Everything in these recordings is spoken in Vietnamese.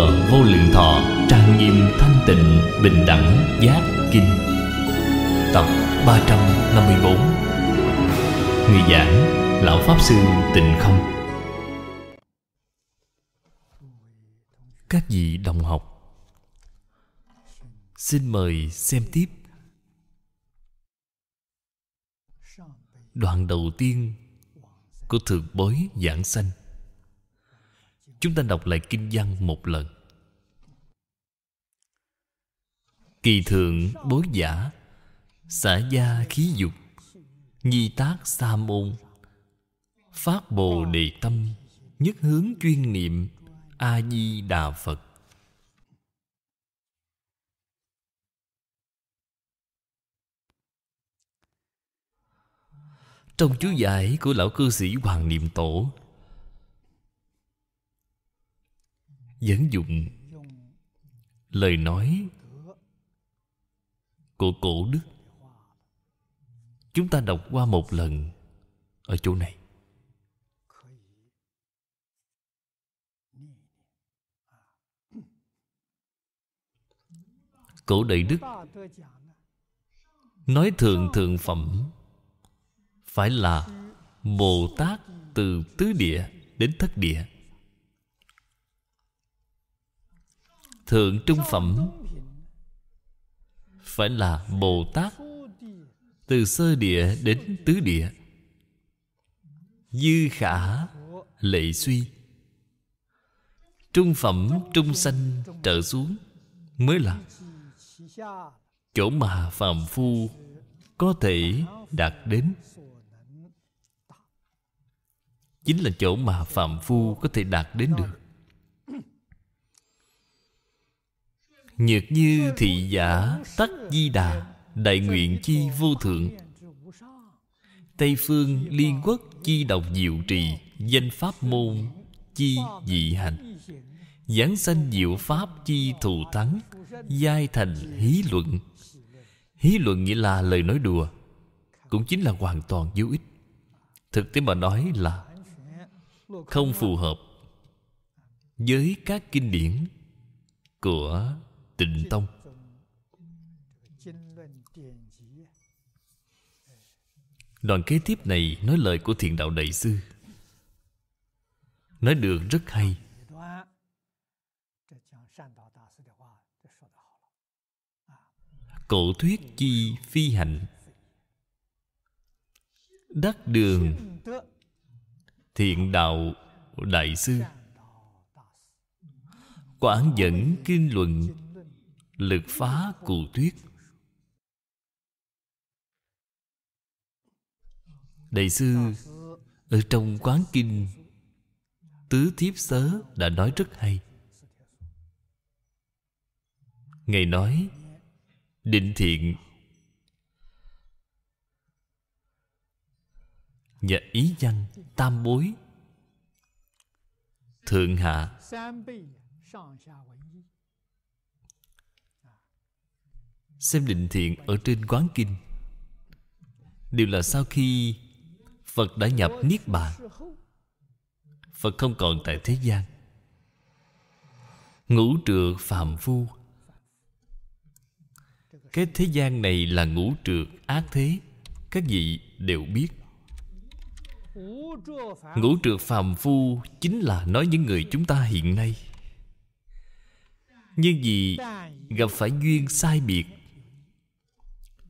thừa vô lượng thọ trang nghiêm thanh tịnh bình đẳng giác kinh tập 354 người giảng lão pháp sư tịnh không các vị đồng học xin mời xem tiếp đoạn đầu tiên của thượng bối giảng sanh Chúng ta đọc lại kinh văn một lần Kỳ thượng bối giả Xả gia khí dục Nhi tác sa môn Phát bồ đề tâm Nhất hướng chuyên niệm A-di-đà Phật Trong chú giải của lão cư sĩ Hoàng Niệm Tổ dẫn dụng lời nói của cổ đức chúng ta đọc qua một lần ở chỗ này cổ đại đức nói thượng thượng phẩm phải là bồ tát từ tứ địa đến thất địa Thượng trung phẩm Phải là Bồ Tát Từ sơ địa đến tứ địa Dư khả lệ suy Trung phẩm trung sanh trở xuống Mới là Chỗ mà phàm phu Có thể đạt đến Chính là chỗ mà phàm phu có thể đạt đến được Nhật như thị giả Tắc di đà Đại nguyện chi vô thượng Tây phương liên quốc chi đồng diệu trì Danh pháp môn chi dị hành Giảng sanh diệu pháp chi thù thắng Giai thành hí luận Hí luận nghĩa là lời nói đùa Cũng chính là hoàn toàn vô ích Thực tế mà nói là Không phù hợp Với các kinh điển Của tịnh tông đoạn kế tiếp này nói lời của thiền đạo đại sư nói được rất hay cổ thuyết chi phi hạnh đắc đường thiện đạo đại sư quản dẫn kinh luận lực phá cù tuyết đại sư ở trong quán kinh tứ thiếp sớ đã nói rất hay ngài nói định thiện và ý văn tam bối thượng hạ xem định thiện ở trên quán kinh đều là sau khi phật đã nhập niết bàn phật không còn tại thế gian ngũ trượt phạm phu cái thế gian này là ngũ trượt ác thế các vị đều biết ngũ trượt phàm phu chính là nói những người chúng ta hiện nay nhưng vì gặp phải duyên sai biệt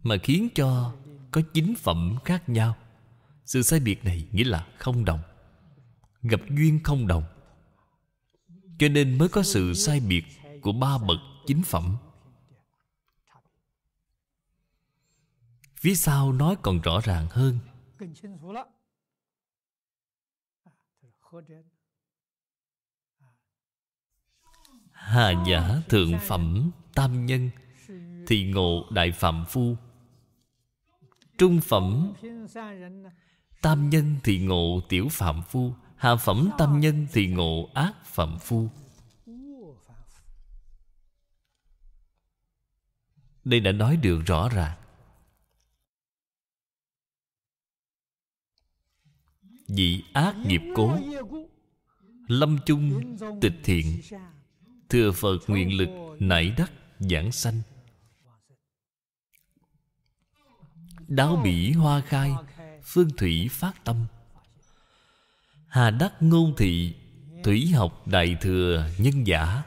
mà khiến cho có chính phẩm khác nhau sự sai biệt này nghĩa là không đồng gặp duyên không đồng cho nên mới có sự sai biệt của ba bậc chính phẩm phía sau nói còn rõ ràng hơn hà giả thượng phẩm tam nhân thì ngộ đại phạm phu Trung phẩm Tam nhân thì ngộ tiểu phạm phu Hạ phẩm tam nhân thì ngộ ác phạm phu Đây đã nói được rõ ràng Dị ác nghiệp cố Lâm chung tịch thiện Thừa Phật nguyện lực nảy đắc giảng sanh Đáo bỉ hoa khai Phương thủy phát tâm Hà đắc ngôn thị Thủy học đại thừa nhân giả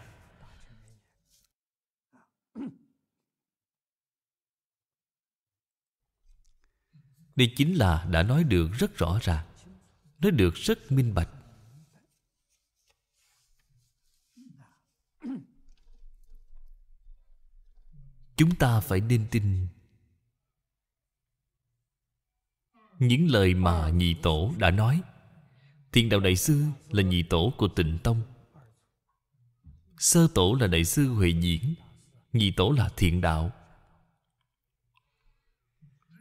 Đây chính là đã nói được rất rõ ràng Nói được rất minh bạch Chúng ta phải nên tin những lời mà nhị tổ đã nói thiền đạo đại sư là nhị tổ của tịnh tông sơ tổ là đại sư huệ diễn nhị tổ là thiện đạo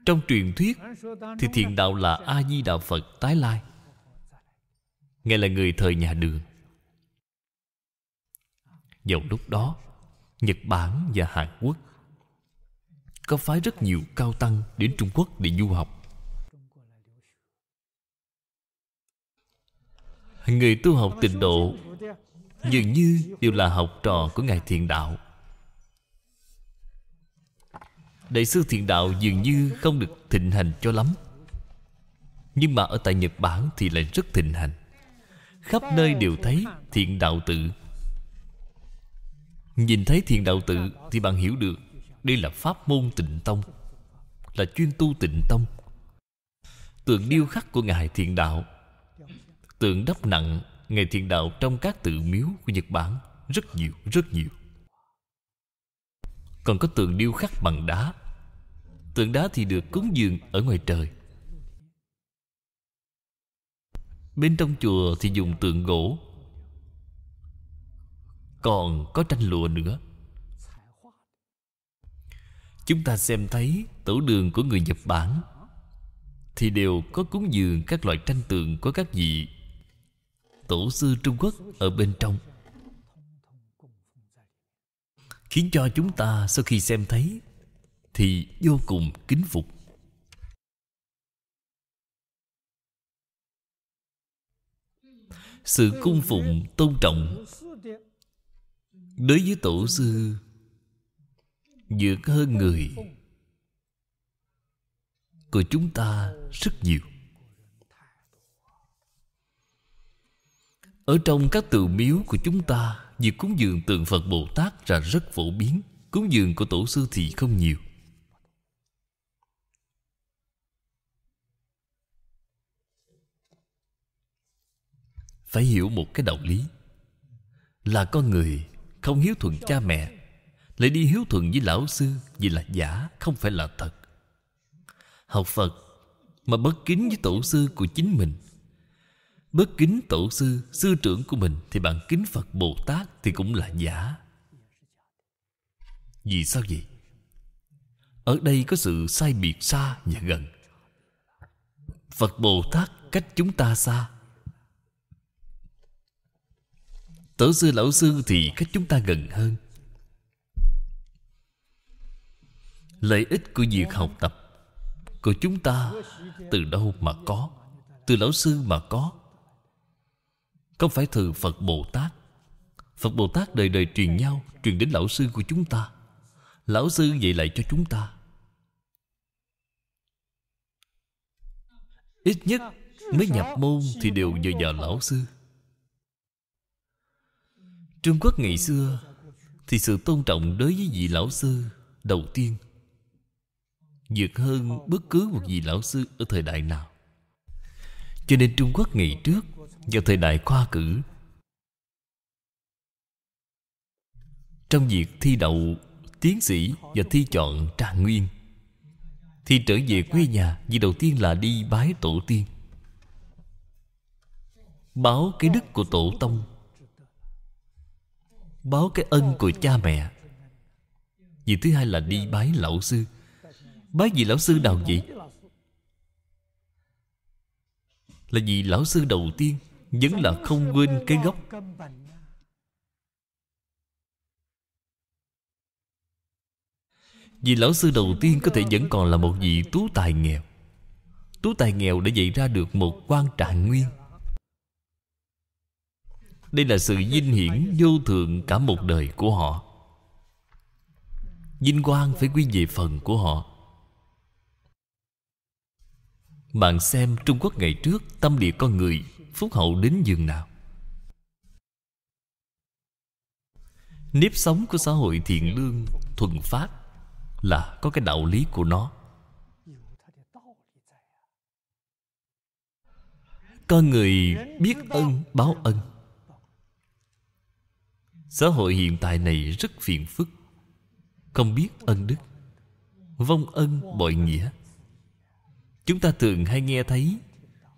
trong truyền thuyết thì thiền đạo là a di đạo phật tái lai ngài là người thời nhà đường vào lúc đó nhật bản và hàn quốc có phái rất nhiều cao tăng đến trung quốc để du học Người tu học tịnh độ Dường như đều là học trò của Ngài Thiện Đạo Đại sư Thiện Đạo dường như không được thịnh hành cho lắm Nhưng mà ở tại Nhật Bản thì lại rất thịnh hành Khắp nơi đều thấy Thiện Đạo Tự Nhìn thấy Thiện Đạo Tự thì bạn hiểu được Đây là pháp môn tịnh tông Là chuyên tu tịnh tông Tượng điêu khắc của Ngài Thiện Đạo tượng đắp nặng ngày thiền đạo trong các tự miếu của nhật bản rất nhiều rất nhiều còn có tượng điêu khắc bằng đá tượng đá thì được cúng dường ở ngoài trời bên trong chùa thì dùng tượng gỗ còn có tranh lụa nữa chúng ta xem thấy tổ đường của người nhật bản thì đều có cúng dường các loại tranh tượng của các vị tổ sư Trung Quốc ở bên trong Khiến cho chúng ta sau khi xem thấy Thì vô cùng kính phục Sự cung phụng tôn trọng Đối với tổ sư Dược hơn người Của chúng ta rất nhiều Ở trong các tự miếu của chúng ta Việc cúng dường tượng Phật Bồ Tát là rất phổ biến Cúng dường của tổ sư thì không nhiều Phải hiểu một cái đạo lý Là con người không hiếu thuận cha mẹ Lại đi hiếu thuận với lão sư Vì là giả không phải là thật Học Phật Mà bất kính với tổ sư của chính mình Bất kính tổ sư Sư trưởng của mình Thì bạn kính Phật Bồ Tát Thì cũng là giả Vì sao vậy Ở đây có sự sai biệt xa và gần Phật Bồ Tát cách chúng ta xa Tổ sư lão sư thì cách chúng ta gần hơn Lợi ích của việc học tập Của chúng ta Từ đâu mà có Từ lão sư mà có không phải thờ Phật Bồ Tát Phật Bồ Tát đời đời truyền nhau Truyền đến lão sư của chúng ta Lão sư dạy lại cho chúng ta Ít nhất mới nhập môn Thì đều nhờ vào lão sư Trung Quốc ngày xưa Thì sự tôn trọng đối với vị lão sư Đầu tiên Vượt hơn bất cứ một vị lão sư Ở thời đại nào Cho nên Trung Quốc ngày trước và thời đại khoa cử trong việc thi đậu tiến sĩ và thi chọn trạng nguyên thì trở về quê nhà vì đầu tiên là đi bái tổ tiên báo cái đức của tổ tông báo cái ân của cha mẹ vì thứ hai là đi bái lão sư bái vị lão sư nào vậy là vị lão sư đầu tiên vẫn là không quên cái gốc Vì lão sư đầu tiên có thể vẫn còn là một vị tú tài nghèo Tú tài nghèo đã dạy ra được một quan trạng nguyên Đây là sự vinh hiển vô thượng cả một đời của họ Vinh quang phải quy về phần của họ Bạn xem Trung Quốc ngày trước Tâm địa con người phúc hậu đến giường nào nếp sống của xã hội thiện lương thuần phát là có cái đạo lý của nó con người biết ơn báo ân xã hội hiện tại này rất phiền phức không biết ân đức vong ân bội nghĩa chúng ta thường hay nghe thấy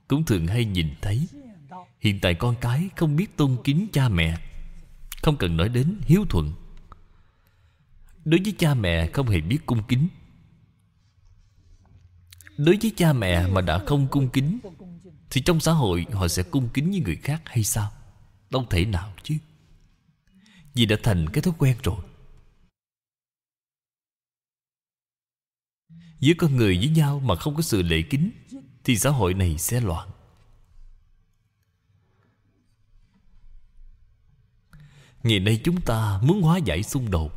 cũng thường hay nhìn thấy Hiện tại con cái không biết tôn kính cha mẹ Không cần nói đến hiếu thuận Đối với cha mẹ không hề biết cung kính Đối với cha mẹ mà đã không cung kính Thì trong xã hội họ sẽ cung kính với người khác hay sao Đâu thể nào chứ Vì đã thành cái thói quen rồi Giữa con người với nhau mà không có sự lễ kính Thì xã hội này sẽ loạn Ngày nay chúng ta muốn hóa giải xung đột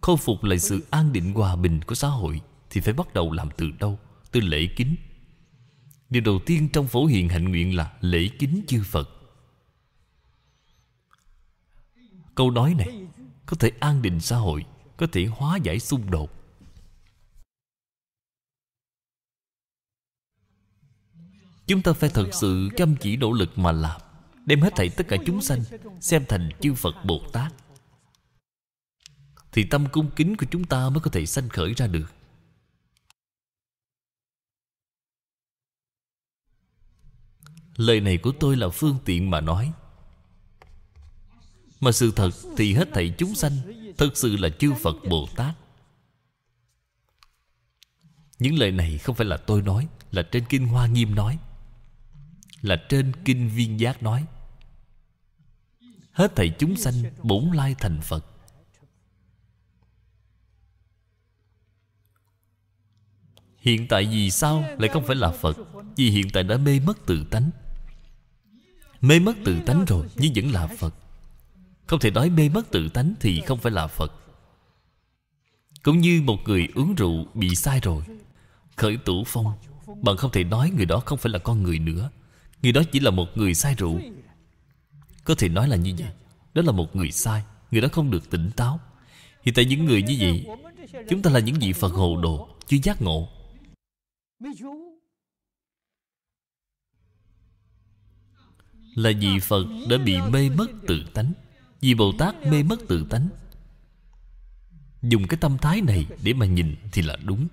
Khôi phục lại sự an định hòa bình của xã hội Thì phải bắt đầu làm từ đâu Từ lễ kính Điều đầu tiên trong phổ hiền hạnh nguyện là Lễ kính chư Phật Câu nói này Có thể an định xã hội Có thể hóa giải xung đột Chúng ta phải thật sự chăm chỉ nỗ lực mà làm đem hết thảy tất cả chúng sanh xem thành chư phật bồ tát thì tâm cung kính của chúng ta mới có thể sanh khởi ra được lời này của tôi là phương tiện mà nói mà sự thật thì hết thảy chúng sanh thật sự là chư phật bồ tát những lời này không phải là tôi nói là trên kinh hoa nghiêm nói là trên kinh viên giác nói Hết thảy chúng sanh bổn lai thành Phật Hiện tại vì sao lại không phải là Phật Vì hiện tại đã mê mất tự tánh Mê mất tự tánh rồi Nhưng vẫn là Phật Không thể nói mê mất tự tánh Thì không phải là Phật Cũng như một người uống rượu bị sai rồi Khởi tử phong Bạn không thể nói người đó không phải là con người nữa Người đó chỉ là một người sai rượu có thể nói là như vậy Đó là một người sai Người đó không được tỉnh táo Hiện tại những người như vậy Chúng ta là những vị Phật hồ đồ Chưa giác ngộ Là vị Phật đã bị mê mất tự tánh Vì Bồ Tát mê mất tự tánh Dùng cái tâm thái này để mà nhìn thì là đúng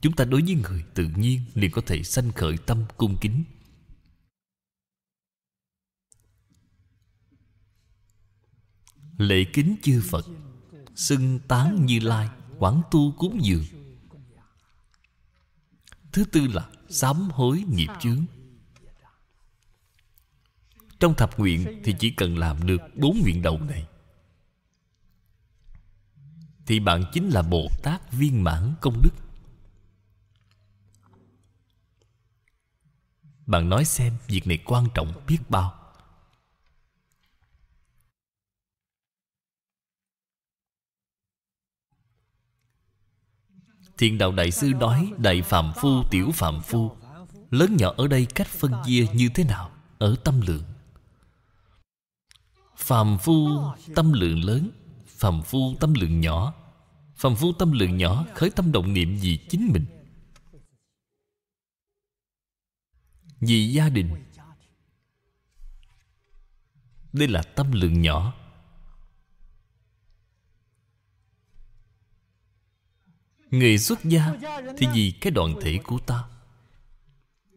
Chúng ta đối với người tự nhiên liền có thể sanh khởi tâm cung kính lễ kính chư phật xưng tán như lai quảng tu cúng dường thứ tư là sám hối nghiệp chướng trong thập nguyện thì chỉ cần làm được bốn nguyện đầu này thì bạn chính là bồ tát viên mãn công đức bạn nói xem việc này quan trọng biết bao Thiền đạo Đại Sư nói Đại Phạm Phu, Tiểu Phạm Phu Lớn nhỏ ở đây cách phân chia như thế nào? Ở tâm lượng Phạm Phu tâm lượng lớn Phạm Phu tâm lượng nhỏ Phạm Phu tâm lượng nhỏ khởi tâm động niệm vì chính mình Vì gia đình Đây là tâm lượng nhỏ Người xuất gia Thì vì cái đoàn thể của ta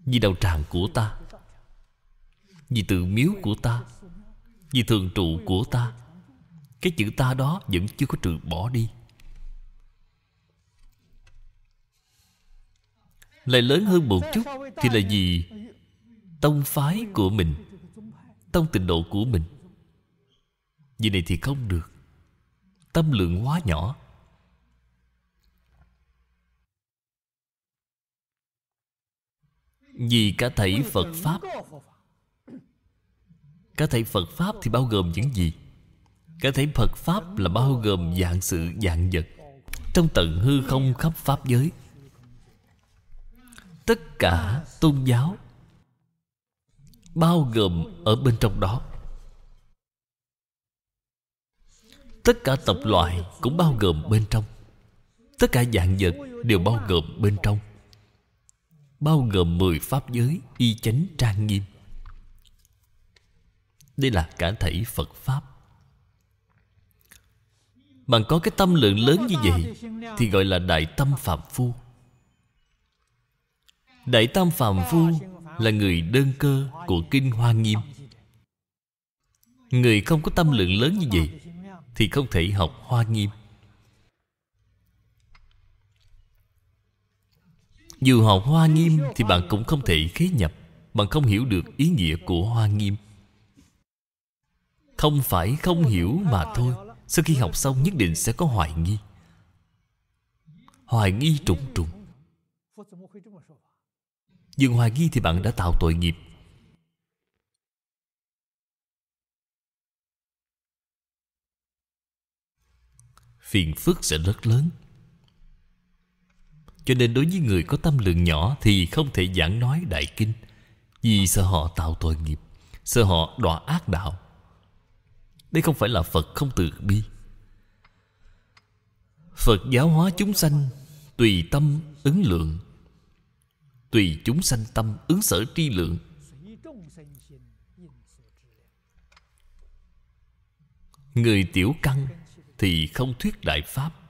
Vì đạo tràng của ta Vì tự miếu của ta Vì thường trụ của ta Cái chữ ta đó vẫn chưa có trừ bỏ đi Lại lớn hơn một chút Thì là gì Tông phái của mình Tông tịnh độ của mình Vì này thì không được Tâm lượng quá nhỏ Vì cả thảy Phật Pháp Cả thảy Phật Pháp thì bao gồm những gì? Cả thảy Phật Pháp là bao gồm dạng sự dạng vật Trong tận hư không khắp Pháp giới Tất cả tôn giáo Bao gồm ở bên trong đó Tất cả tập loại cũng bao gồm bên trong Tất cả dạng vật đều bao gồm bên trong bao gồm mười pháp giới y chánh trang nghiêm. Đây là cả thảy Phật Pháp. Bạn có cái tâm lượng lớn như vậy thì gọi là Đại Tâm Phạm Phu. Đại tâm Phạm Phu là người đơn cơ của Kinh Hoa Nghiêm. Người không có tâm lượng lớn như vậy thì không thể học Hoa Nghiêm. Dù họ hoa nghiêm Thì bạn cũng không thể khế nhập Bạn không hiểu được ý nghĩa của hoa nghiêm Không phải không hiểu mà thôi Sau khi học xong nhất định sẽ có hoài nghi Hoài nghi trùng trùng Dừng hoài nghi thì bạn đã tạo tội nghiệp Phiền phức sẽ rất lớn cho nên đối với người có tâm lượng nhỏ Thì không thể giảng nói đại kinh Vì sợ họ tạo tội nghiệp Sợ họ đọa ác đạo Đây không phải là Phật không từ bi Phật giáo hóa chúng sanh Tùy tâm ứng lượng Tùy chúng sanh tâm ứng sở tri lượng Người tiểu căn Thì không thuyết đại pháp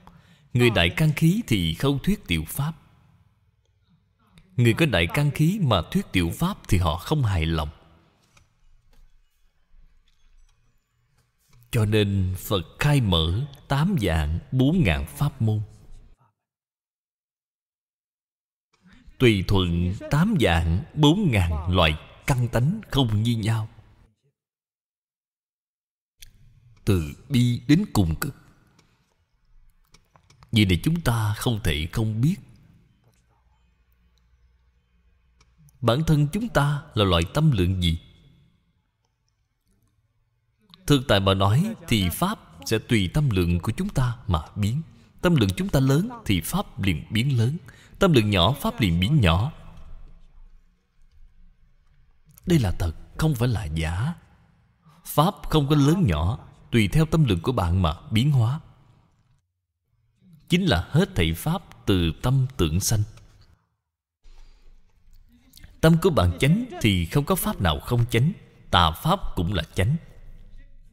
Người đại căn khí thì không thuyết tiểu pháp Người có đại căn khí mà thuyết tiểu pháp Thì họ không hài lòng Cho nên Phật khai mở Tám dạng bốn ngàn pháp môn Tùy thuận tám dạng bốn ngàn loại căn tánh không như nhau Từ bi đến cùng cực vì này chúng ta không thể không biết Bản thân chúng ta là loại tâm lượng gì Thực tại mà nói Thì Pháp sẽ tùy tâm lượng của chúng ta mà biến Tâm lượng chúng ta lớn Thì Pháp liền biến lớn Tâm lượng nhỏ Pháp liền biến nhỏ Đây là thật Không phải là giả Pháp không có lớn nhỏ Tùy theo tâm lượng của bạn mà biến hóa chính là hết thảy pháp từ tâm tưởng sanh tâm của bạn chánh thì không có pháp nào không chánh tà pháp cũng là chánh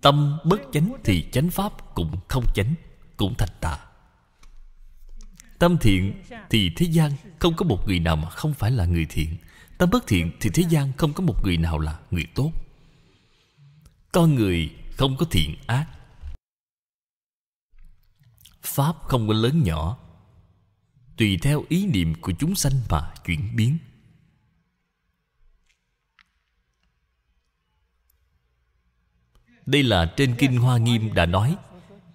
tâm bất chánh thì chánh pháp cũng không chánh cũng thành tà tâm thiện thì thế gian không có một người nào mà không phải là người thiện tâm bất thiện thì thế gian không có một người nào là người tốt con người không có thiện ác Pháp không có lớn nhỏ Tùy theo ý niệm của chúng sanh mà chuyển biến Đây là trên Kinh Hoa Nghiêm đã nói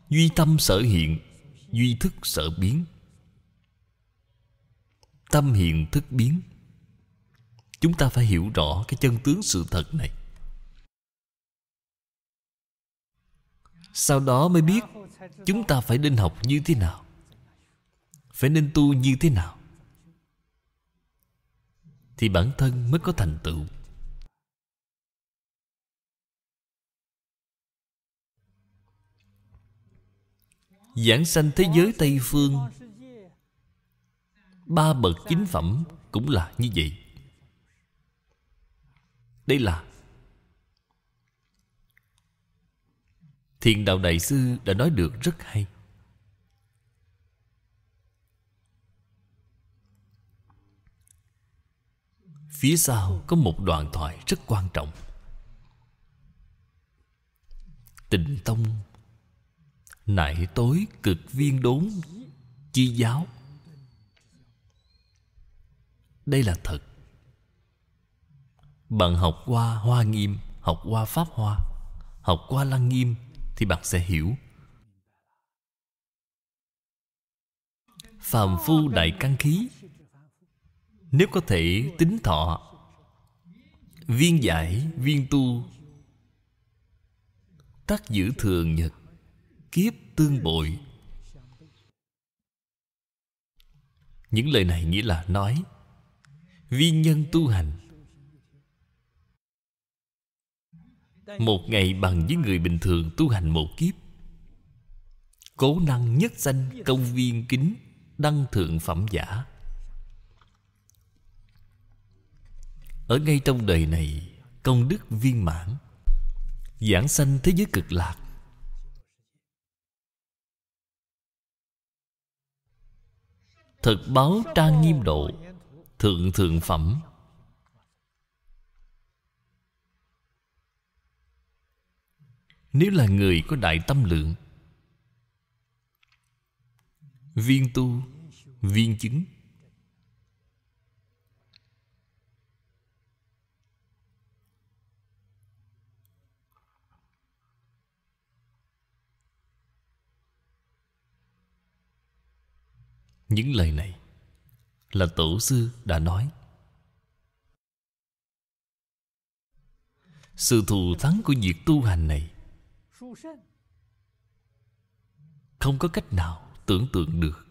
Duy tâm sở hiện Duy thức sở biến Tâm hiện thức biến Chúng ta phải hiểu rõ cái chân tướng sự thật này Sau đó mới biết Chúng ta phải nên học như thế nào Phải nên tu như thế nào Thì bản thân mới có thành tựu Giảng sanh thế giới Tây Phương Ba bậc chính phẩm cũng là như vậy Đây là Thiền đạo đại sư đã nói được rất hay Phía sau có một đoạn thoại rất quan trọng Tịnh tông Nại tối cực viên đốn Chi giáo Đây là thật Bạn học qua Hoa Nghiêm Học qua Pháp Hoa Học qua Lăng Nghiêm thì bạn sẽ hiểu phàm phu đại căn khí nếu có thể tính thọ viên giải viên tu tác giữ thường nhật kiếp tương bội những lời này nghĩa là nói viên nhân tu hành Một ngày bằng với người bình thường tu hành một kiếp Cố năng nhất danh công viên kính Đăng thượng phẩm giả Ở ngay trong đời này Công đức viên mãn Giảng sanh thế giới cực lạc Thực báo trang nghiêm độ Thượng thượng phẩm Nếu là người có đại tâm lượng Viên tu Viên chứng Những lời này Là tổ sư đã nói Sự thù thắng của việc tu hành này không có cách nào tưởng tượng được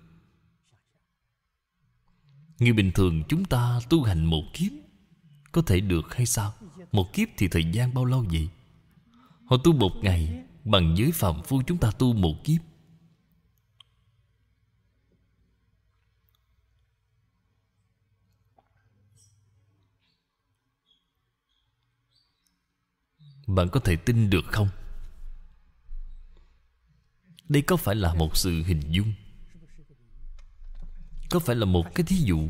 như bình thường chúng ta tu hành một kiếp có thể được hay sao một kiếp thì thời gian bao lâu vậy họ tu một ngày bằng giới phạm phu chúng ta tu một kiếp bạn có thể tin được không đây có phải là một sự hình dung Có phải là một cái thí dụ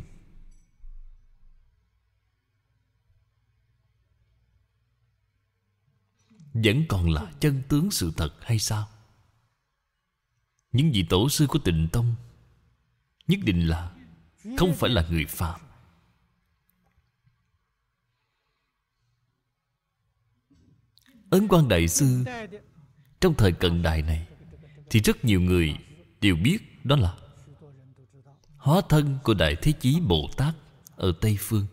Vẫn còn là chân tướng sự thật hay sao Những vị tổ sư của tịnh tông Nhất định là Không phải là người phạm Ấn quan đại sư Trong thời cận đại này thì rất nhiều người đều biết đó là hóa thân của đại thế chí bồ tát ở tây phương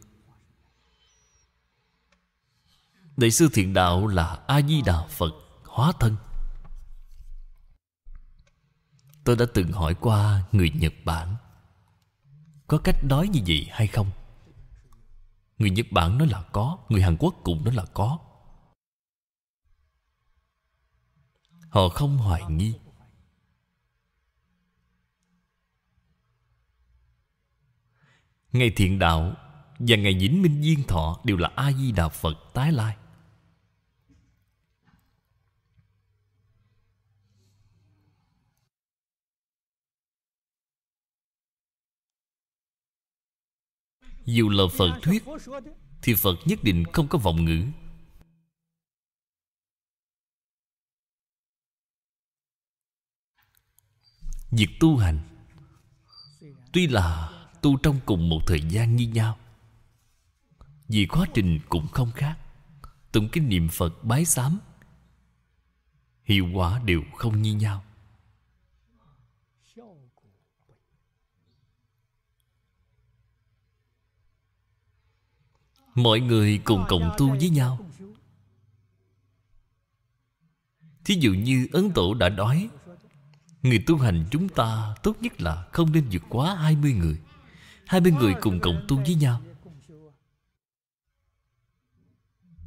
đại sư thiện đạo là a di đà phật hóa thân tôi đã từng hỏi qua người nhật bản có cách nói như vậy hay không người nhật bản nói là có người hàn quốc cũng nói là có họ không hoài nghi Ngày thiện đạo Và ngày dĩnh minh viên thọ Đều là A-di-đà Phật tái lai Dù là Phật thuyết Thì Phật nhất định không có vọng ngữ Việc tu hành Tuy là tu trong cùng một thời gian như nhau Vì quá trình cũng không khác Tụng kinh niệm Phật bái sám Hiệu quả đều không như nhau Mọi người cùng cộng tu với nhau Thí dụ như Ấn Tổ đã nói Người tu hành chúng ta tốt nhất là không nên vượt quá 20 người Hai bên người cùng cộng tu với nhau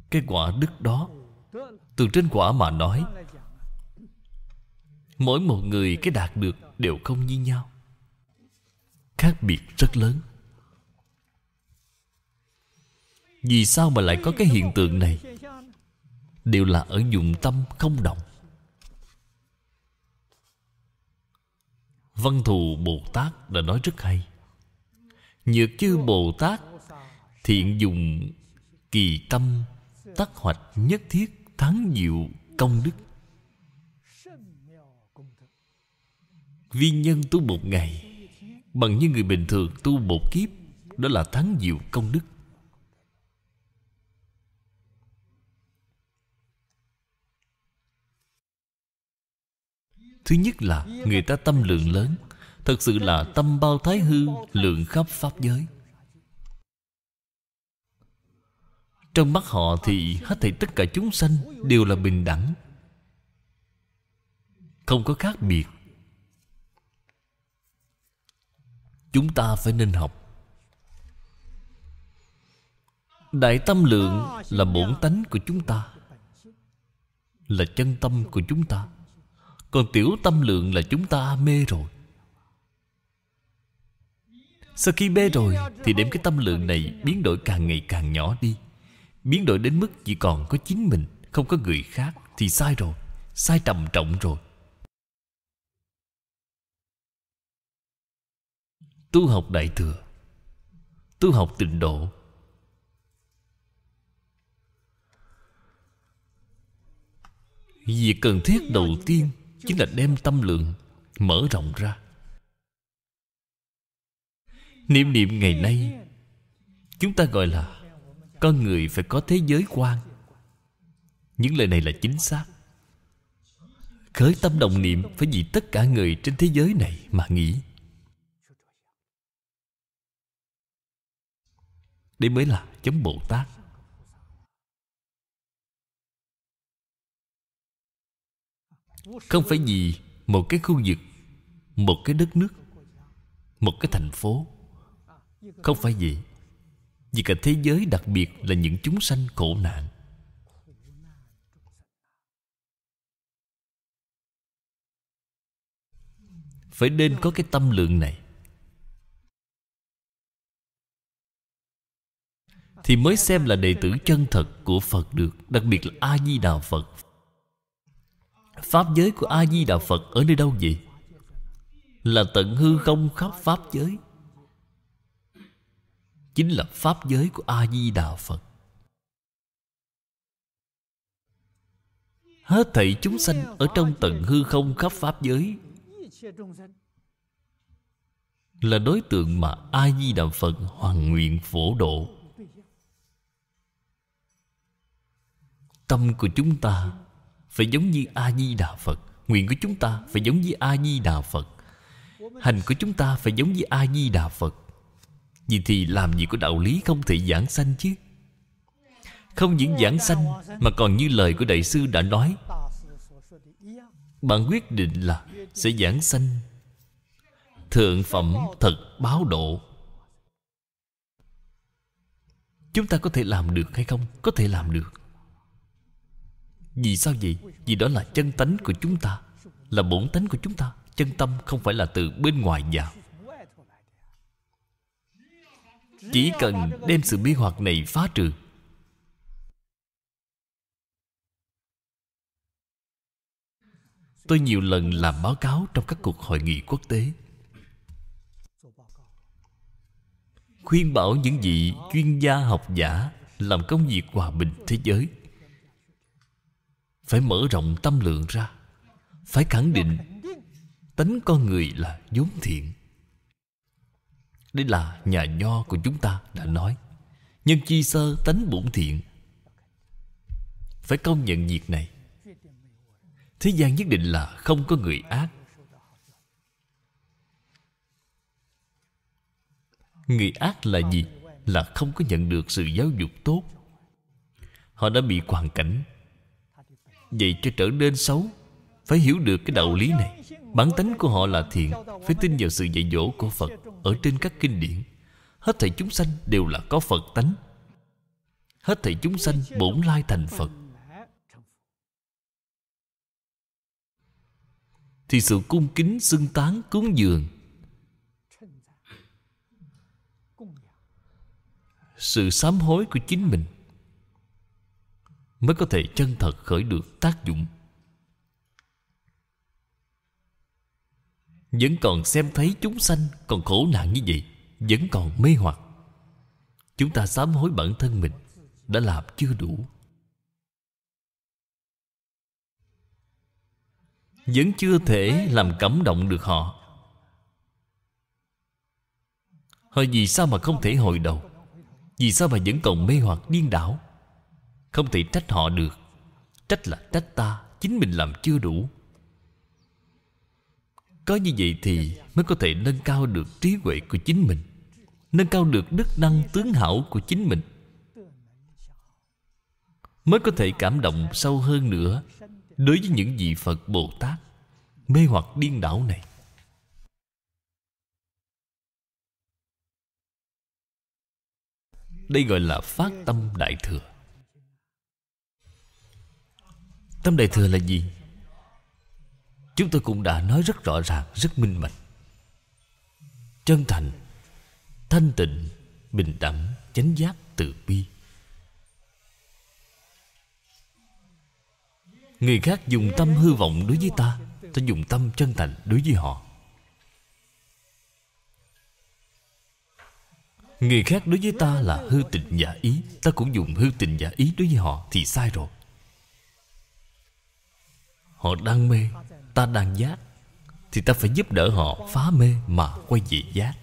Cái quả đức đó Từ trên quả mà nói Mỗi một người cái đạt được đều không như nhau Khác biệt rất lớn Vì sao mà lại có cái hiện tượng này Đều là ở dụng tâm không động Văn thù Bồ Tát đã nói rất hay Nhược chư Bồ Tát Thiện dùng kỳ tâm Tắc hoạch nhất thiết Thắng diệu công đức Viên nhân tu một ngày Bằng như người bình thường tu một kiếp Đó là thắng diệu công đức Thứ nhất là người ta tâm lượng lớn Thật sự là tâm bao thái hư Lượng khắp pháp giới Trong mắt họ thì hết thảy tất cả chúng sanh Đều là bình đẳng Không có khác biệt Chúng ta phải nên học Đại tâm lượng là bổn tánh của chúng ta Là chân tâm của chúng ta Còn tiểu tâm lượng là chúng ta mê rồi sau khi bê rồi Thì đem cái tâm lượng này biến đổi càng ngày càng nhỏ đi Biến đổi đến mức chỉ còn có chính mình Không có người khác Thì sai rồi Sai trầm trọng rồi Tu học đại thừa Tu học tịnh độ Việc cần thiết đầu tiên Chính là đem tâm lượng mở rộng ra niệm niệm ngày nay chúng ta gọi là con người phải có thế giới quan những lời này là chính xác khởi tâm đồng niệm phải vì tất cả người trên thế giới này mà nghĩ đây mới là chấm bồ tát không phải vì một cái khu vực một cái đất nước một cái thành phố không phải vậy vì cả thế giới đặc biệt là những chúng sanh khổ nạn phải nên có cái tâm lượng này thì mới xem là đệ tử chân thật của phật được đặc biệt là a di đà phật pháp giới của a di đà phật ở nơi đâu vậy là tận hư không khắp pháp giới chính là pháp giới của a di đà phật hết thảy chúng sanh ở trong tận hư không khắp pháp giới là đối tượng mà a di đà phật hoàn nguyện phổ độ tâm của chúng ta phải giống như a di đà phật nguyện của chúng ta phải giống như a di đà phật hành của chúng ta phải giống như a di đà phật vì thì làm gì có đạo lý không thể giảng sanh chứ Không những giảng sanh Mà còn như lời của Đại sư đã nói Bạn quyết định là Sẽ giảng sanh Thượng phẩm thật báo độ Chúng ta có thể làm được hay không? Có thể làm được Vì sao vậy? Vì đó là chân tánh của chúng ta Là bổn tánh của chúng ta Chân tâm không phải là từ bên ngoài vào chỉ cần đem sự mê hoặc này phá trừ Tôi nhiều lần làm báo cáo trong các cuộc hội nghị quốc tế Khuyên bảo những vị chuyên gia học giả Làm công việc hòa bình thế giới Phải mở rộng tâm lượng ra Phải khẳng định tính con người là vốn thiện đây là nhà nho của chúng ta đã nói Nhân chi sơ tánh bổn thiện Phải công nhận việc này Thế gian nhất định là không có người ác Người ác là gì? Là không có nhận được sự giáo dục tốt Họ đã bị hoàn cảnh Vậy cho trở nên xấu Phải hiểu được cái đạo lý này Bản tánh của họ là thiện Phải tin vào sự dạy dỗ của Phật Ở trên các kinh điển Hết thảy chúng sanh đều là có Phật tánh Hết thảy chúng sanh bổn lai thành Phật Thì sự cung kính xưng tán cúng dường Sự sám hối của chính mình Mới có thể chân thật khởi được tác dụng vẫn còn xem thấy chúng sanh còn khổ nạn như vậy vẫn còn mê hoặc chúng ta sám hối bản thân mình đã làm chưa đủ vẫn chưa thể làm cảm động được họ họ vì sao mà không thể hồi đầu vì sao mà vẫn còn mê hoặc điên đảo không thể trách họ được trách là trách ta chính mình làm chưa đủ có như vậy thì mới có thể nâng cao được trí huệ của chính mình Nâng cao được đức năng tướng hảo của chính mình Mới có thể cảm động sâu hơn nữa Đối với những vị Phật Bồ Tát Mê hoặc điên đảo này Đây gọi là phát tâm đại thừa Tâm đại thừa là gì? Chúng tôi cũng đã nói rất rõ ràng Rất minh bạch Chân thành Thanh tịnh Bình đẳng Chánh giác từ bi Người khác dùng tâm hư vọng đối với ta Ta dùng tâm chân thành đối với họ Người khác đối với ta là hư tình giả ý Ta cũng dùng hư tình giả ý đối với họ Thì sai rồi Họ đang mê Ta đang giác Thì ta phải giúp đỡ họ phá mê mà quay về giác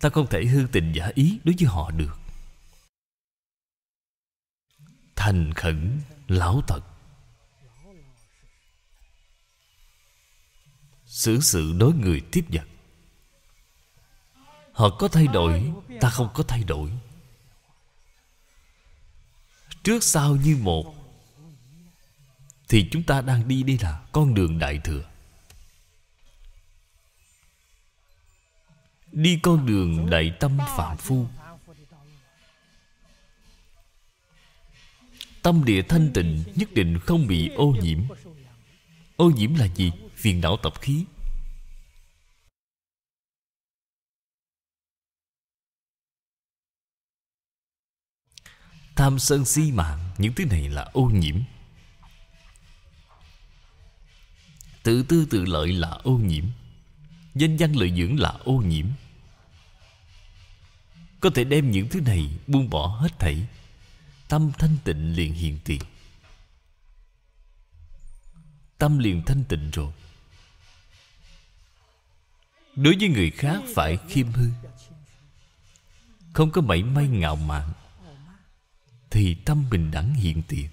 Ta không thể hư tình giả ý đối với họ được Thành khẩn lão thật Xử sự đối người tiếp vật Họ có thay đổi Ta không có thay đổi Trước sau như một thì chúng ta đang đi đây là con đường đại thừa đi con đường đại tâm phạm phu tâm địa thanh tịnh nhất định không bị ô nhiễm ô nhiễm là gì phiền não tập khí tham sân si mạng những thứ này là ô nhiễm Tự tư tự lợi là ô nhiễm Danh văn lợi dưỡng là ô nhiễm Có thể đem những thứ này buông bỏ hết thảy Tâm thanh tịnh liền hiện tiền Tâm liền thanh tịnh rồi Đối với người khác phải khiêm hư Không có mảy may ngạo mạn Thì tâm bình đẳng hiện tiền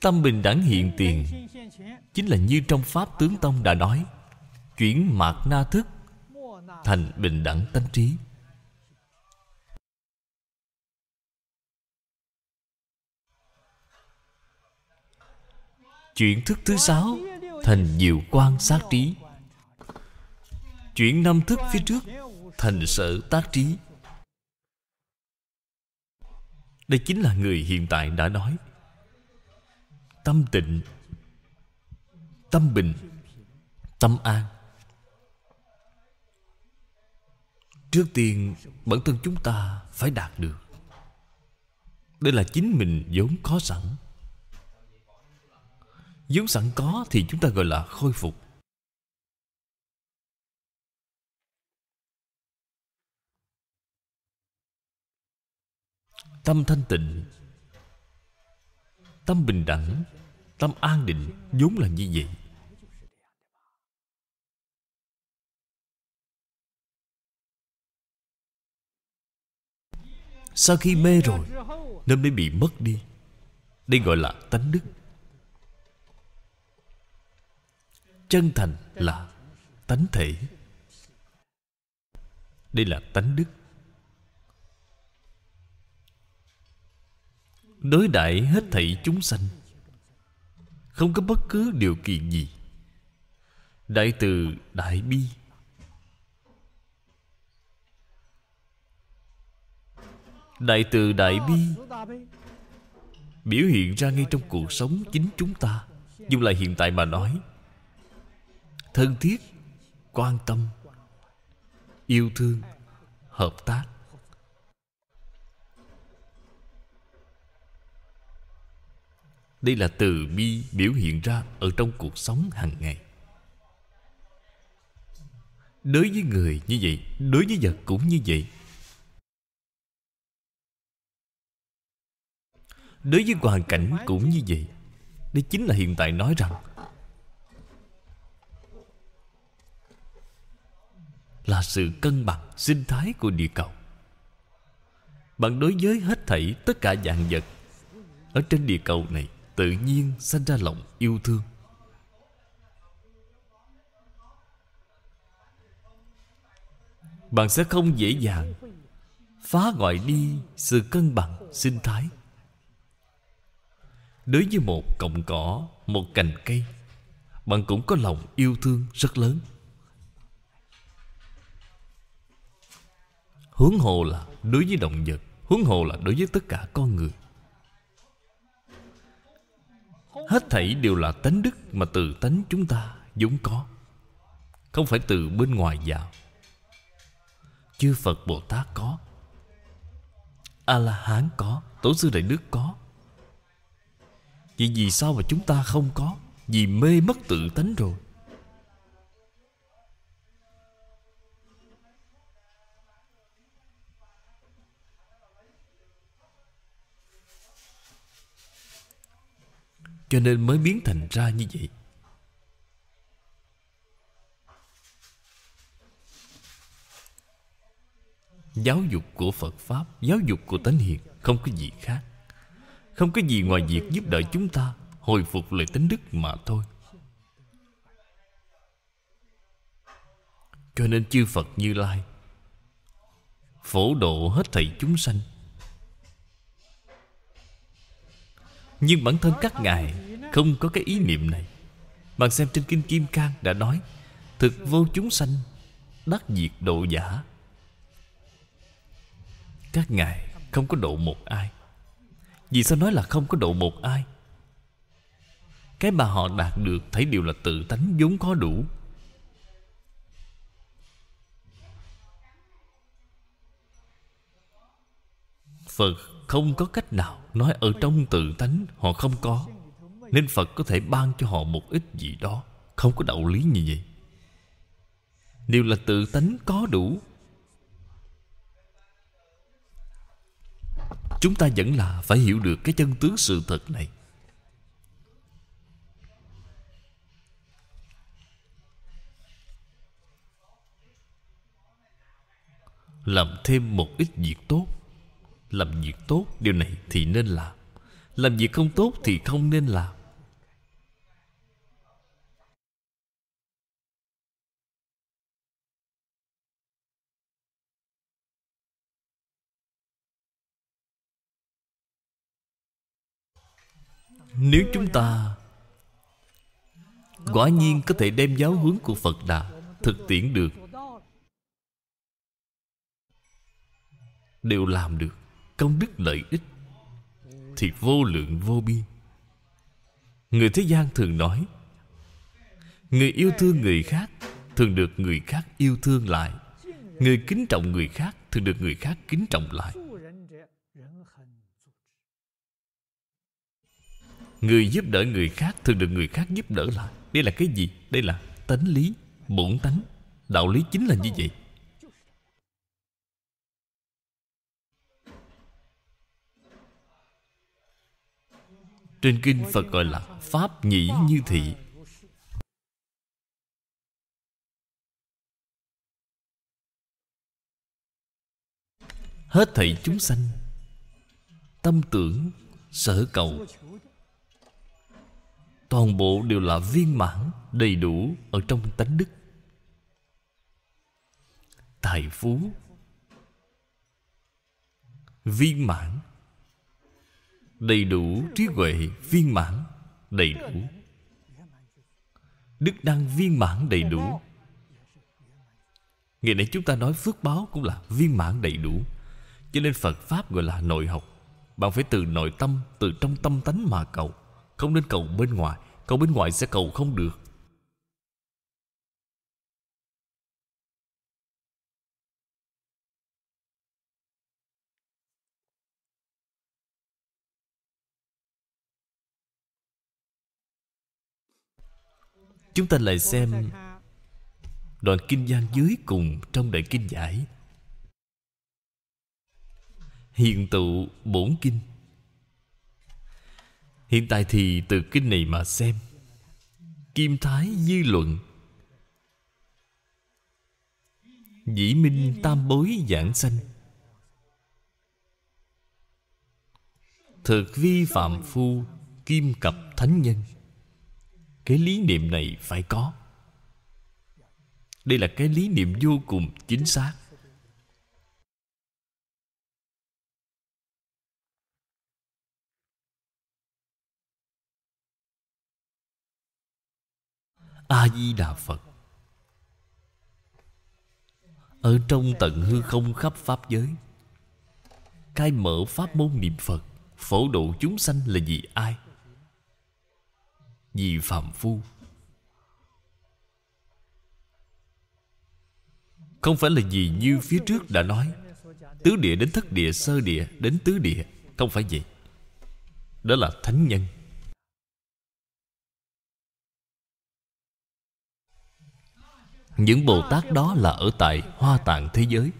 Tâm bình đẳng hiện tiền Chính là như trong Pháp Tướng Tông đã nói Chuyển mạc na thức Thành bình đẳng tánh trí Chuyển thức thứ sáu Thành nhiều quan sát trí Chuyển năm thức phía trước Thành sở tác trí Đây chính là người hiện tại đã nói tâm tịnh tâm bình tâm an trước tiên bản thân chúng ta phải đạt được đây là chính mình vốn có sẵn vốn sẵn có thì chúng ta gọi là khôi phục tâm thanh tịnh tâm bình đẳng tâm an định vốn là như vậy sau khi mê rồi nó mới bị mất đi đây gọi là tánh đức chân thành là tánh thể đây là tánh đức đối đại hết thảy chúng sanh không có bất cứ điều kiện gì Đại từ Đại Bi Đại từ Đại Bi Biểu hiện ra ngay trong cuộc sống chính chúng ta Dùng là hiện tại mà nói Thân thiết Quan tâm Yêu thương Hợp tác Đây là từ bi biểu hiện ra ở trong cuộc sống hàng ngày. Đối với người như vậy, đối với vật cũng như vậy. Đối với hoàn cảnh cũng như vậy. Đây chính là hiện tại nói rằng là sự cân bằng sinh thái của địa cầu. Bạn đối với hết thảy tất cả dạng vật ở trên địa cầu này tự nhiên sanh ra lòng yêu thương bạn sẽ không dễ dàng phá hoại đi sự cân bằng sinh thái đối với một cọng cỏ một cành cây bạn cũng có lòng yêu thương rất lớn huống hồ là đối với động vật huống hồ là đối với tất cả con người Hết thảy đều là tánh đức Mà từ tánh chúng ta vốn có Không phải từ bên ngoài vào Chư Phật Bồ Tát có A-la-hán có Tổ sư Đại Đức có Vậy vì sao mà chúng ta không có Vì mê mất tự tánh rồi Cho nên mới biến thành ra như vậy Giáo dục của Phật Pháp Giáo dục của tánh hiền Không có gì khác Không có gì ngoài việc giúp đỡ chúng ta Hồi phục lại tính đức mà thôi Cho nên chư Phật Như Lai Phổ độ hết thảy chúng sanh Nhưng bản thân các ngài Không có cái ý niệm này Bạn xem trên Kinh Kim Cang đã nói Thực vô chúng sanh Đắc diệt độ giả Các ngài không có độ một ai Vì sao nói là không có độ một ai Cái mà họ đạt được Thấy đều là tự tánh vốn có đủ Phật không có cách nào nói ở trong tự tánh họ không có nên phật có thể ban cho họ một ít gì đó không có đạo lý như vậy đều là tự tánh có đủ chúng ta vẫn là phải hiểu được cái chân tướng sự thật này làm thêm một ít việc tốt làm việc tốt điều này thì nên làm Làm việc không tốt thì không nên làm Nếu chúng ta Quả nhiên có thể đem giáo hướng của Phật Đạo Thực tiễn được Đều làm được công đức lợi ích thì vô lượng vô biên người thế gian thường nói người yêu thương người khác thường được người khác yêu thương lại người kính trọng người khác thường được người khác kính trọng lại người giúp đỡ người khác thường được người khác giúp đỡ lại đây là cái gì đây là tánh lý bổn tánh đạo lý chính là như vậy Trên kinh Phật gọi là Pháp nhĩ như thị Hết thảy chúng sanh Tâm tưởng Sở cầu Toàn bộ đều là viên mãn Đầy đủ ở trong tánh đức Tài phú Viên mãn đầy đủ trí huệ viên mãn đầy đủ đức năng viên mãn đầy đủ ngày nay chúng ta nói phước báo cũng là viên mãn đầy đủ cho nên phật pháp gọi là nội học bạn phải từ nội tâm từ trong tâm tánh mà cầu không nên cầu bên ngoài cầu bên ngoài sẽ cầu không được Chúng ta lại xem Đoạn kinh văn dưới cùng trong đại kinh giải Hiện tụ bổn kinh Hiện tại thì từ kinh này mà xem Kim Thái Dư Luận Dĩ Minh Tam Bối Giảng Sanh Thực vi Phạm Phu Kim Cập Thánh Nhân cái lý niệm này phải có đây là cái lý niệm vô cùng chính xác a di đà phật ở trong tận hư không khắp pháp giới khai mở pháp môn niệm phật phổ độ chúng sanh là vì ai vì phạm phu Không phải là gì như phía trước đã nói Tứ địa đến thất địa, sơ địa đến tứ địa Không phải vậy Đó là thánh nhân Những Bồ Tát đó là ở tại hoa tạng thế giới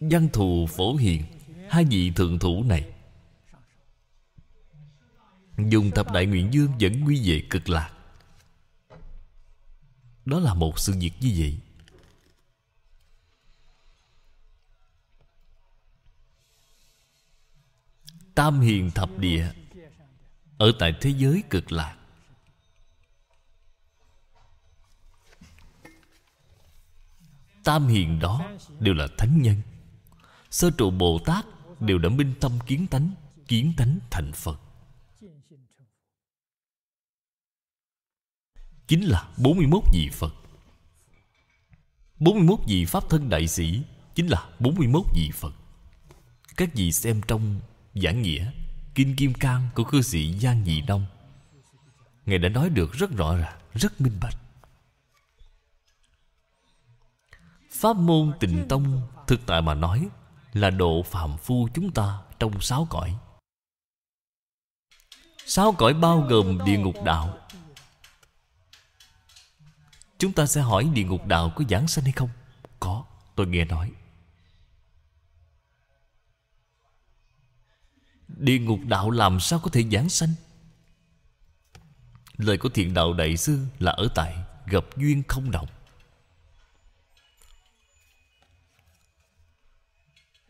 Văn thù phổ hiền Hai vị thượng thủ này Dùng thập đại nguyện dương vẫn quy về cực lạc Đó là một sự việc như vậy Tam hiền thập địa Ở tại thế giới cực lạc Tam hiền đó đều là thánh nhân Sơ trụ Bồ Tát đều đã minh tâm kiến tánh Kiến tánh thành Phật Chính là 41 vị Phật 41 vị Pháp thân đại sĩ Chính là 41 vị Phật Các vị xem trong giảng nghĩa Kim Kim Cang của cư sĩ Giang Nhị Đông Ngài đã nói được rất rõ ràng Rất minh bạch Pháp môn tịnh tông Thực tại mà nói Là độ phạm phu chúng ta Trong sáu cõi Sáu cõi bao gồm địa ngục đạo Chúng ta sẽ hỏi địa ngục đạo có giảng sanh hay không Có tôi nghe nói Địa ngục đạo làm sao có thể giảng sanh Lời của thiện đạo đại sư là ở tại Gặp duyên không động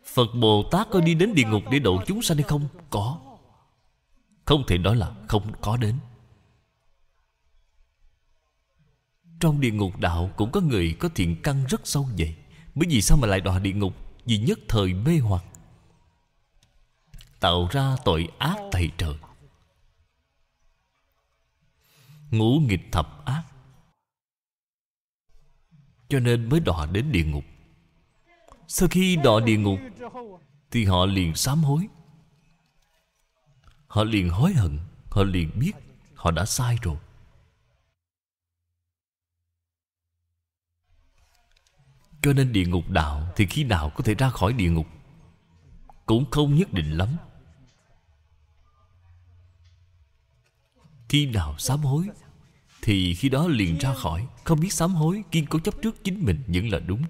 Phật Bồ Tát có đi đến địa ngục để độ chúng sanh hay không? Có Không thể nói là không có đến Trong địa ngục đạo cũng có người có thiện căn rất sâu vậy Bởi vì sao mà lại đọa địa ngục Vì nhất thời mê hoặc Tạo ra tội ác tày trời Ngũ nghịch thập ác Cho nên mới đọa đến địa ngục Sau khi đọa địa ngục Thì họ liền sám hối Họ liền hối hận Họ liền biết Họ đã sai rồi Cho nên địa ngục đạo Thì khi nào có thể ra khỏi địa ngục Cũng không nhất định lắm Khi nào sám hối Thì khi đó liền ra khỏi Không biết sám hối Kiên cố chấp trước chính mình những là đúng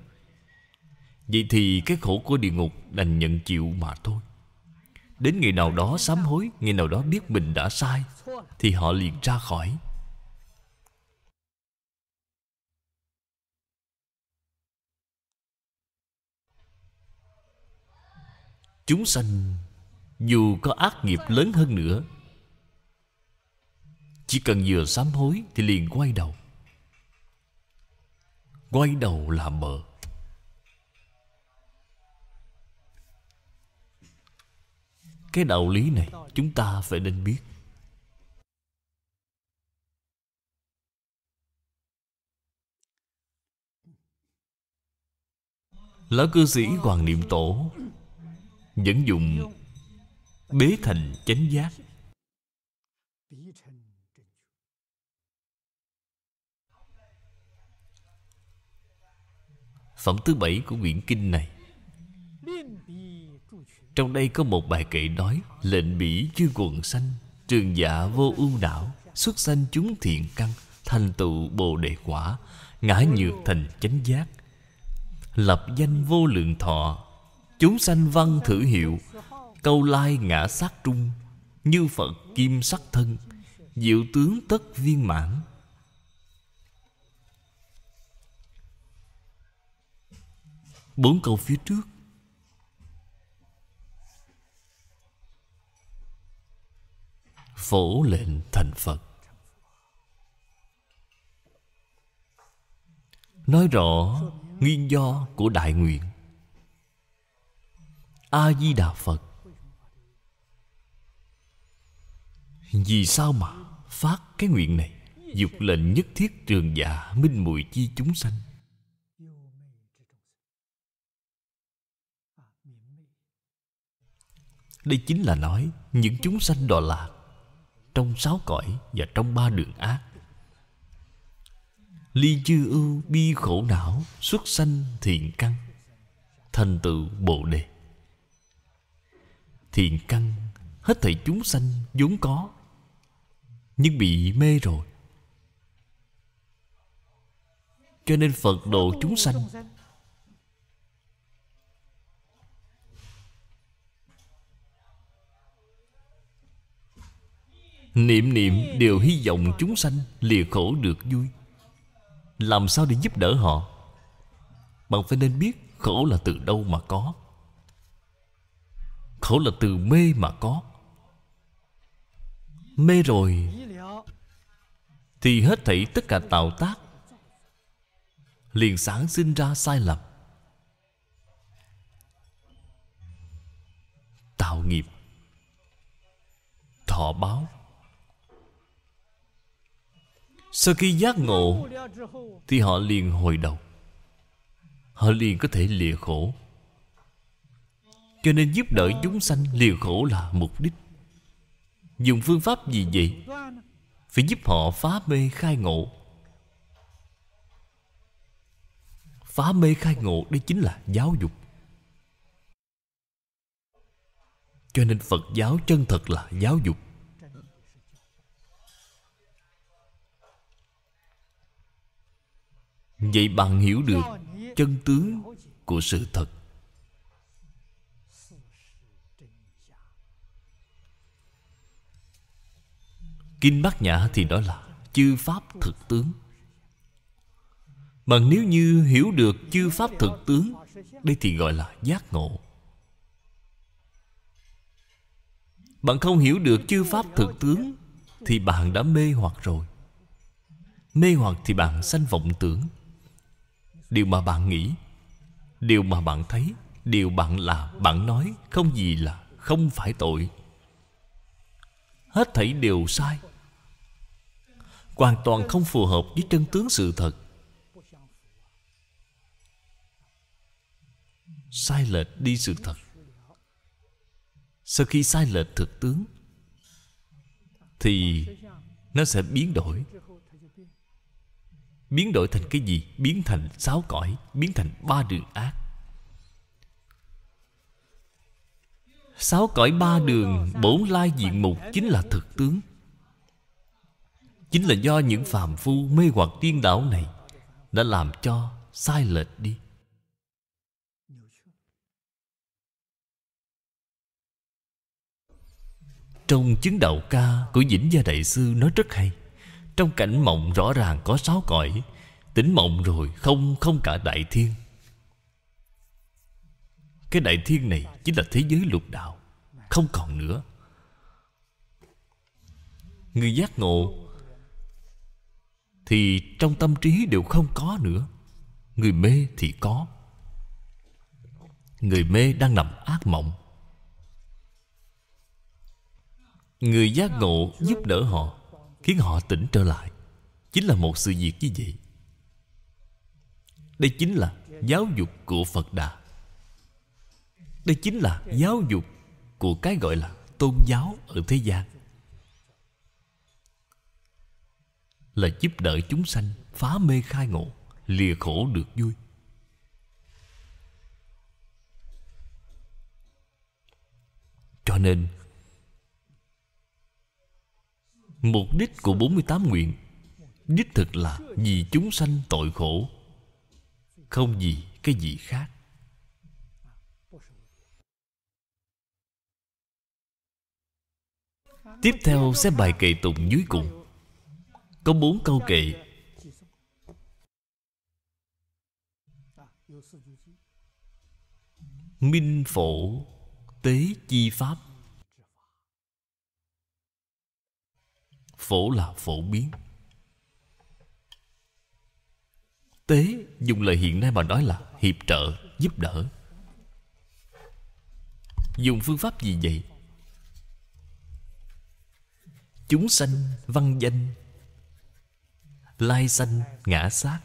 Vậy thì cái khổ của địa ngục Đành nhận chịu mà thôi Đến ngày nào đó sám hối Ngày nào đó biết mình đã sai Thì họ liền ra khỏi chúng sanh dù có ác nghiệp lớn hơn nữa chỉ cần vừa sám hối thì liền quay đầu quay đầu là bờ cái đạo lý này chúng ta phải nên biết lão cư sĩ hoàng niệm tổ vẫn dùng bế thành chánh giác phẩm thứ bảy của quyển kinh này trong đây có một bài kệ nói lệnh bỉ chư quần sanh trường dạ vô ưu não xuất sanh chúng thiện căn thành tựu bồ đề quả ngã nhược thành chánh giác lập danh vô lượng thọ Chúng sanh văn thử hiệu Câu lai ngã sát trung Như Phật kim sắc thân Diệu tướng tất viên mãn Bốn câu phía trước Phổ lệnh thành Phật Nói rõ nguyên do của đại nguyện a di đà phật vì sao mà phát cái nguyện này dục lệnh nhất thiết trường giả dạ minh mùi chi chúng sanh đây chính là nói những chúng sanh đọa lạc trong sáu cõi và trong ba đường ác ly chư ưu bi khổ não xuất sanh thiện căn thành tựu bồ đề thiền căn hết thảy chúng sanh vốn có nhưng bị mê rồi cho nên phật độ chúng sanh niệm niệm đều hy vọng chúng sanh lìa khổ được vui làm sao để giúp đỡ họ bạn phải nên biết khổ là từ đâu mà có khổ là từ mê mà có mê rồi thì hết thảy tất cả tạo tác liền sáng sinh ra sai lầm tạo nghiệp thọ báo sau khi giác ngộ thì họ liền hồi đầu họ liền có thể lìa khổ cho nên giúp đỡ chúng sanh liều khổ là mục đích Dùng phương pháp gì vậy? Phải giúp họ phá mê khai ngộ Phá mê khai ngộ đây chính là giáo dục Cho nên Phật giáo chân thật là giáo dục Vậy bạn hiểu được chân tướng của sự thật Kinh Bát Nhã thì đó là chư pháp thực tướng Mà nếu như hiểu được chư pháp thực tướng Đây thì gọi là giác ngộ Bạn không hiểu được chư pháp thực tướng Thì bạn đã mê hoặc rồi Mê hoặc thì bạn sanh vọng tưởng Điều mà bạn nghĩ Điều mà bạn thấy Điều bạn làm, bạn nói Không gì là không phải tội Hết thảy đều sai hoàn toàn không phù hợp với chân tướng sự thật sai lệch đi sự thật sau khi sai lệch thực tướng thì nó sẽ biến đổi biến đổi thành cái gì biến thành sáu cõi biến thành ba đường ác sáu cõi ba đường bổn lai diện mục chính là thực tướng chính là do những phàm phu mê hoặc tiên đạo này đã làm cho sai lệch đi trong chứng đạo ca của Vĩnh Gia Đại Sư nói rất hay Trong cảnh mộng rõ ràng có sáu cõi Tỉnh mộng rồi không không cả đại thiên Cái đại thiên này chính là thế giới lục đạo Không còn nữa Người giác ngộ thì trong tâm trí đều không có nữa người mê thì có người mê đang nằm ác mộng người giác ngộ giúp đỡ họ khiến họ tỉnh trở lại chính là một sự việc như vậy đây chính là giáo dục của phật đà đây chính là giáo dục của cái gọi là tôn giáo ở thế gian là giúp đỡ chúng sanh phá mê khai ngộ lìa khổ được vui cho nên mục đích của 48 nguyện đích thực là vì chúng sanh tội khổ không vì cái gì khác tiếp theo sẽ bài kệ tụng dưới cùng có bốn câu kệ minh phổ tế chi pháp phổ là phổ biến tế dùng lời hiện nay mà nói là hiệp trợ giúp đỡ dùng phương pháp gì vậy chúng sanh văn danh lai sanh ngã sát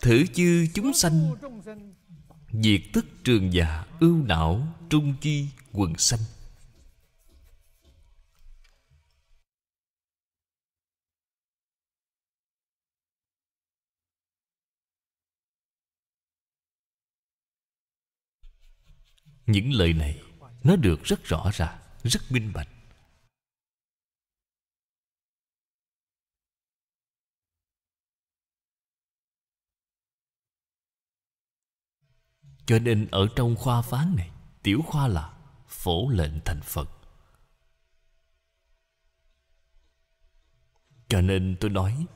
thử chư chúng sanh diệt tức trường già ưu não trung chi quần sanh những lời này nó được rất rõ ràng rất minh bạch Cho nên ở trong khoa phán này Tiểu khoa là phổ lệnh thành Phật Cho nên tôi nói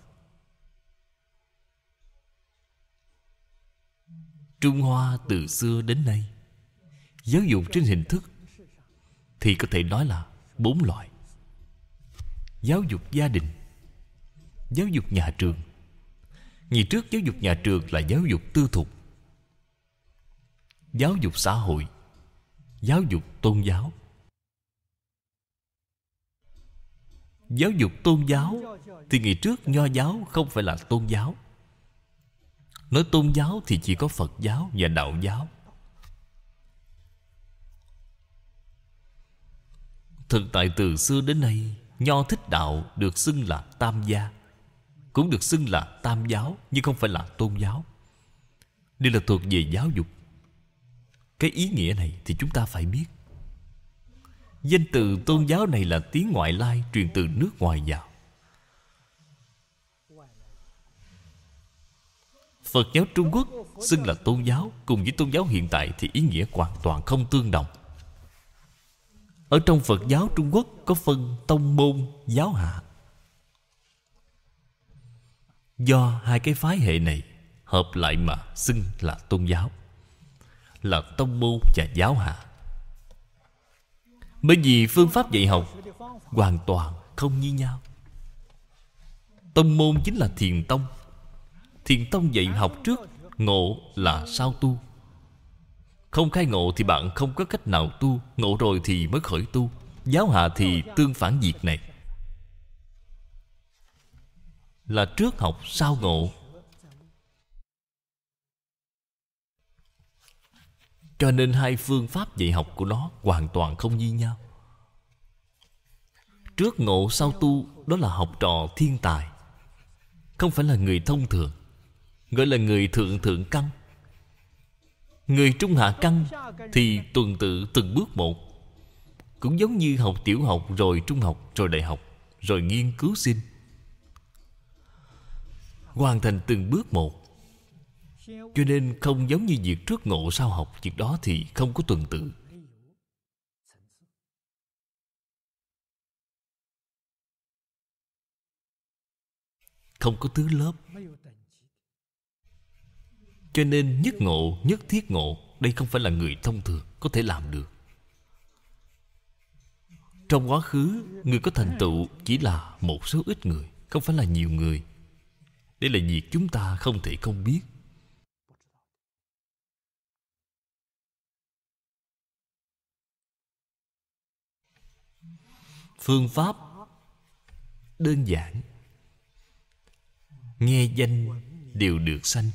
Trung Hoa từ xưa đến nay Giáo dục trên hình thức Thì có thể nói là bốn loại Giáo dục gia đình Giáo dục nhà trường Ngày trước giáo dục nhà trường là giáo dục tư thục giáo dục xã hội giáo dục tôn giáo giáo dục tôn giáo thì ngày trước nho giáo không phải là tôn giáo nói tôn giáo thì chỉ có phật giáo và đạo giáo thực tại từ xưa đến nay nho thích đạo được xưng là tam gia cũng được xưng là tam giáo nhưng không phải là tôn giáo đây là thuộc về giáo dục cái ý nghĩa này thì chúng ta phải biết danh từ tôn giáo này là tiếng ngoại lai truyền từ nước ngoài vào Phật giáo Trung Quốc xưng là tôn giáo cùng với tôn giáo hiện tại thì ý nghĩa hoàn toàn không tương đồng. Ở trong Phật giáo Trung Quốc có phân tông môn giáo hạ. Do hai cái phái hệ này hợp lại mà xưng là tôn giáo là tông môn và giáo hạ bởi vì phương pháp dạy học hoàn toàn không như nhau tông môn chính là thiền tông thiền tông dạy học trước ngộ là sao tu không khai ngộ thì bạn không có cách nào tu Ngộ rồi thì mới khởi tu Giáo hạ thì tương phản việc này Là trước học sau ngộ cho nên hai phương pháp dạy học của nó hoàn toàn không như nhau trước ngộ sau tu đó là học trò thiên tài không phải là người thông thường gọi là người thượng thượng căn người trung hạ căn thì tuần tự từng bước một cũng giống như học tiểu học rồi trung học rồi đại học rồi nghiên cứu sinh hoàn thành từng bước một cho nên không giống như việc trước ngộ sau học việc đó thì không có tuần tự không có thứ lớp cho nên nhất ngộ nhất thiết ngộ đây không phải là người thông thường có thể làm được trong quá khứ người có thành tựu chỉ là một số ít người không phải là nhiều người đây là việc chúng ta không thể không biết phương pháp đơn giản nghe danh đều được sanh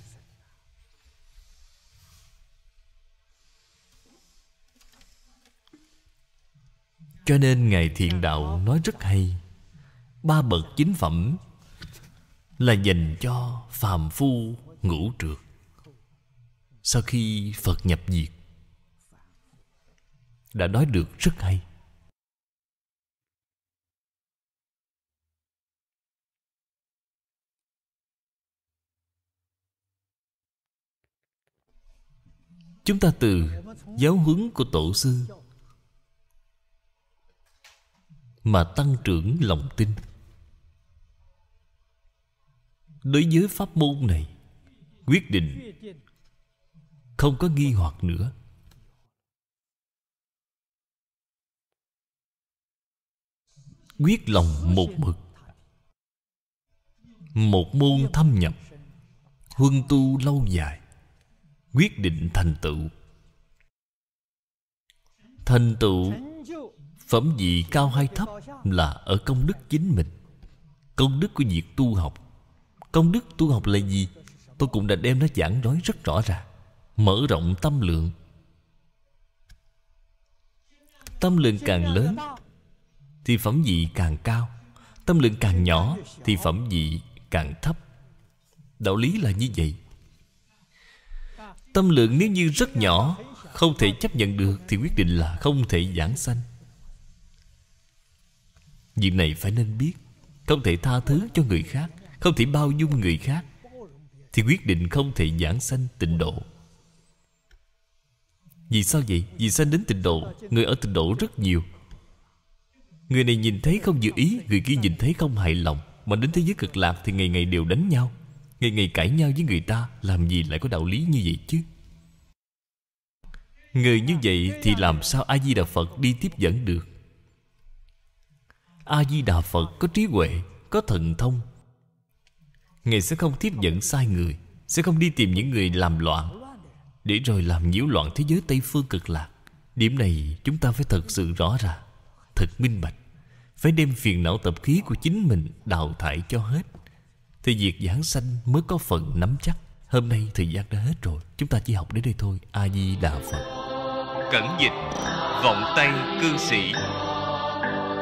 cho nên ngài thiện đạo nói rất hay ba bậc chính phẩm là dành cho phàm phu ngũ trượt sau khi phật nhập diệt đã nói được rất hay chúng ta từ giáo huấn của tổ sư mà tăng trưởng lòng tin đối với pháp môn này quyết định không có nghi hoặc nữa quyết lòng một mực một môn thâm nhập huân tu lâu dài quyết định thành tựu thành tựu phẩm vị cao hay thấp là ở công đức chính mình công đức của việc tu học công đức tu học là gì tôi cũng đã đem nó giảng nói rất rõ ràng mở rộng tâm lượng tâm lượng càng lớn thì phẩm vị càng cao tâm lượng càng nhỏ thì phẩm vị càng thấp đạo lý là như vậy Tâm lượng nếu như rất nhỏ Không thể chấp nhận được Thì quyết định là không thể giảng sanh Việc này phải nên biết Không thể tha thứ cho người khác Không thể bao dung người khác Thì quyết định không thể giảng sanh tịnh độ Vì sao vậy? Vì sanh đến tịnh độ Người ở tịnh độ rất nhiều Người này nhìn thấy không dự ý Người kia nhìn thấy không hài lòng Mà đến thế giới cực lạc thì ngày ngày đều đánh nhau Ngày ngày cãi nhau với người ta Làm gì lại có đạo lý như vậy chứ Người như vậy thì làm sao A-di-đà Phật đi tiếp dẫn được A-di-đà Phật có trí huệ Có thần thông Ngài sẽ không tiếp dẫn sai người Sẽ không đi tìm những người làm loạn Để rồi làm nhiễu loạn thế giới Tây Phương cực lạc Điểm này chúng ta phải thật sự rõ ràng Thật minh bạch Phải đem phiền não tập khí của chính mình Đào thải cho hết thì việc giảng sanh mới có phần nắm chắc hôm nay thời gian đã hết rồi chúng ta chỉ học đến đây thôi a di đà phật cẩn dịch vọng tay cư sĩ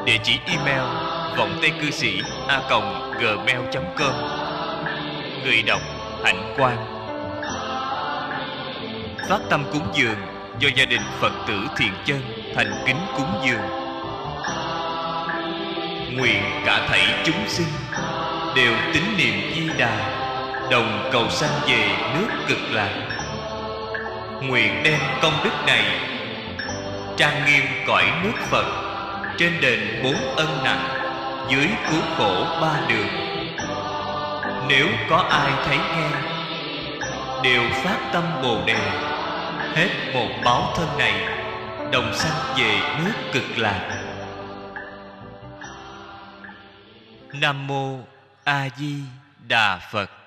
địa chỉ email vọng tay cư sĩ a cộng gmail com người đọc hạnh quang phát tâm cúng dường do gia đình phật tử thiền chân thành kính cúng dường nguyện cả thảy chúng sinh đều tín niệm di đà đồng cầu sanh về nước cực lạc nguyện đem công đức này trang nghiêm cõi nước phật trên đền bốn ân nặng dưới cứu khổ ba đường nếu có ai thấy nghe đều phát tâm bồ đề hết một báo thân này đồng sanh về nước cực lạc nam mô a di đà phật